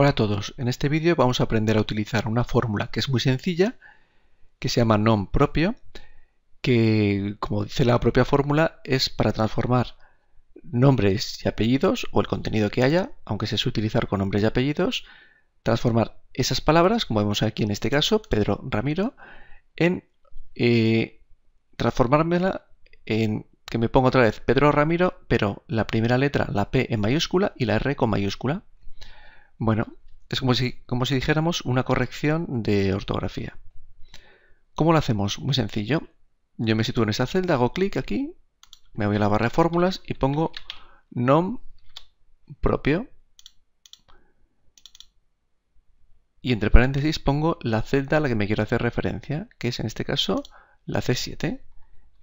Hola a todos, en este vídeo vamos a aprender a utilizar una fórmula que es muy sencilla, que se llama nom propio, que como dice la propia fórmula es para transformar nombres y apellidos o el contenido que haya, aunque se suele utilizar con nombres y apellidos, transformar esas palabras, como vemos aquí en este caso, Pedro Ramiro, en eh, transformármela en que me pongo otra vez Pedro Ramiro, pero la primera letra, la P en mayúscula y la R con mayúscula. Bueno, es como si, como si dijéramos una corrección de ortografía. ¿Cómo lo hacemos? Muy sencillo. Yo me sitúo en esa celda, hago clic aquí, me voy a la barra de fórmulas y pongo nom propio. Y entre paréntesis pongo la celda a la que me quiero hacer referencia, que es en este caso la C7.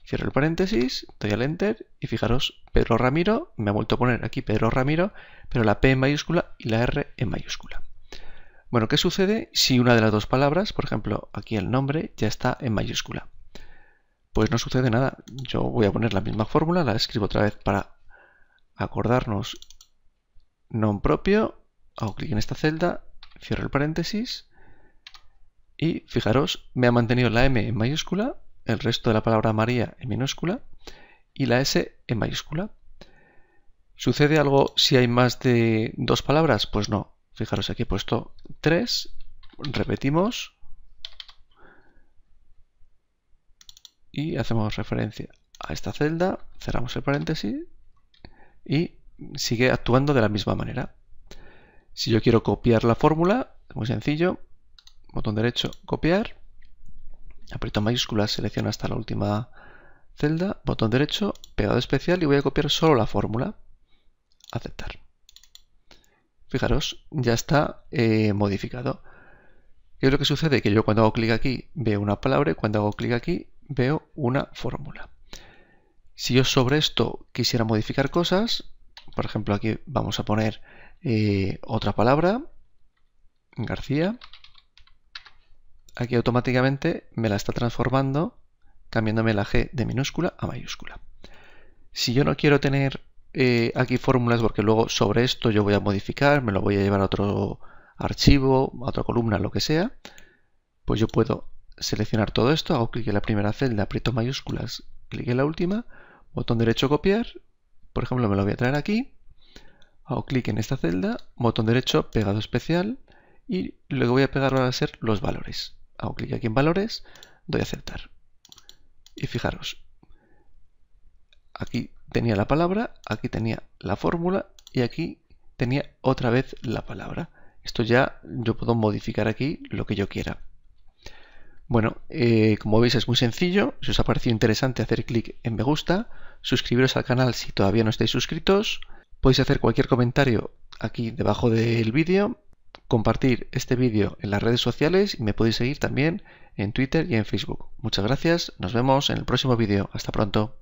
Cierro el paréntesis, doy al enter y fijaros, Pedro Ramiro, me ha vuelto a poner aquí Pedro Ramiro, pero la P en mayúscula y la R en mayúscula. Bueno, ¿qué sucede si una de las dos palabras, por ejemplo, aquí el nombre, ya está en mayúscula? Pues no sucede nada. Yo voy a poner la misma fórmula, la escribo otra vez para acordarnos nombre propio, hago clic en esta celda, cierro el paréntesis y fijaros, me ha mantenido la M en mayúscula el resto de la palabra María en minúscula y la S en mayúscula. ¿Sucede algo si hay más de dos palabras? Pues no. Fijaros, aquí he puesto tres, repetimos y hacemos referencia a esta celda, cerramos el paréntesis y sigue actuando de la misma manera. Si yo quiero copiar la fórmula, muy sencillo, botón derecho, copiar, aprieto mayúsculas, selecciono hasta la última celda, botón derecho, pegado especial y voy a copiar solo la fórmula. Aceptar. Fijaros, ya está eh, modificado. ¿Qué es lo que sucede? Que yo cuando hago clic aquí veo una palabra y cuando hago clic aquí veo una fórmula. Si yo sobre esto quisiera modificar cosas, por ejemplo aquí vamos a poner eh, otra palabra, García, aquí automáticamente me la está transformando cambiándome la G de minúscula a mayúscula. Si yo no quiero tener eh, aquí fórmulas porque luego sobre esto yo voy a modificar, me lo voy a llevar a otro archivo, a otra columna, lo que sea, pues yo puedo seleccionar todo esto, hago clic en la primera celda, aprieto mayúsculas, clic en la última, botón derecho copiar, por ejemplo me lo voy a traer aquí, hago clic en esta celda, botón derecho, pegado especial, y luego voy a pegar a ser los valores hago clic aquí en valores, doy a aceptar. Y fijaros, aquí tenía la palabra, aquí tenía la fórmula y aquí tenía otra vez la palabra. Esto ya yo puedo modificar aquí lo que yo quiera. Bueno, eh, como veis es muy sencillo. Si os ha parecido interesante hacer clic en me gusta, suscribiros al canal si todavía no estáis suscritos. Podéis hacer cualquier comentario aquí debajo del vídeo compartir este vídeo en las redes sociales y me podéis seguir también en Twitter y en Facebook. Muchas gracias, nos vemos en el próximo vídeo. Hasta pronto.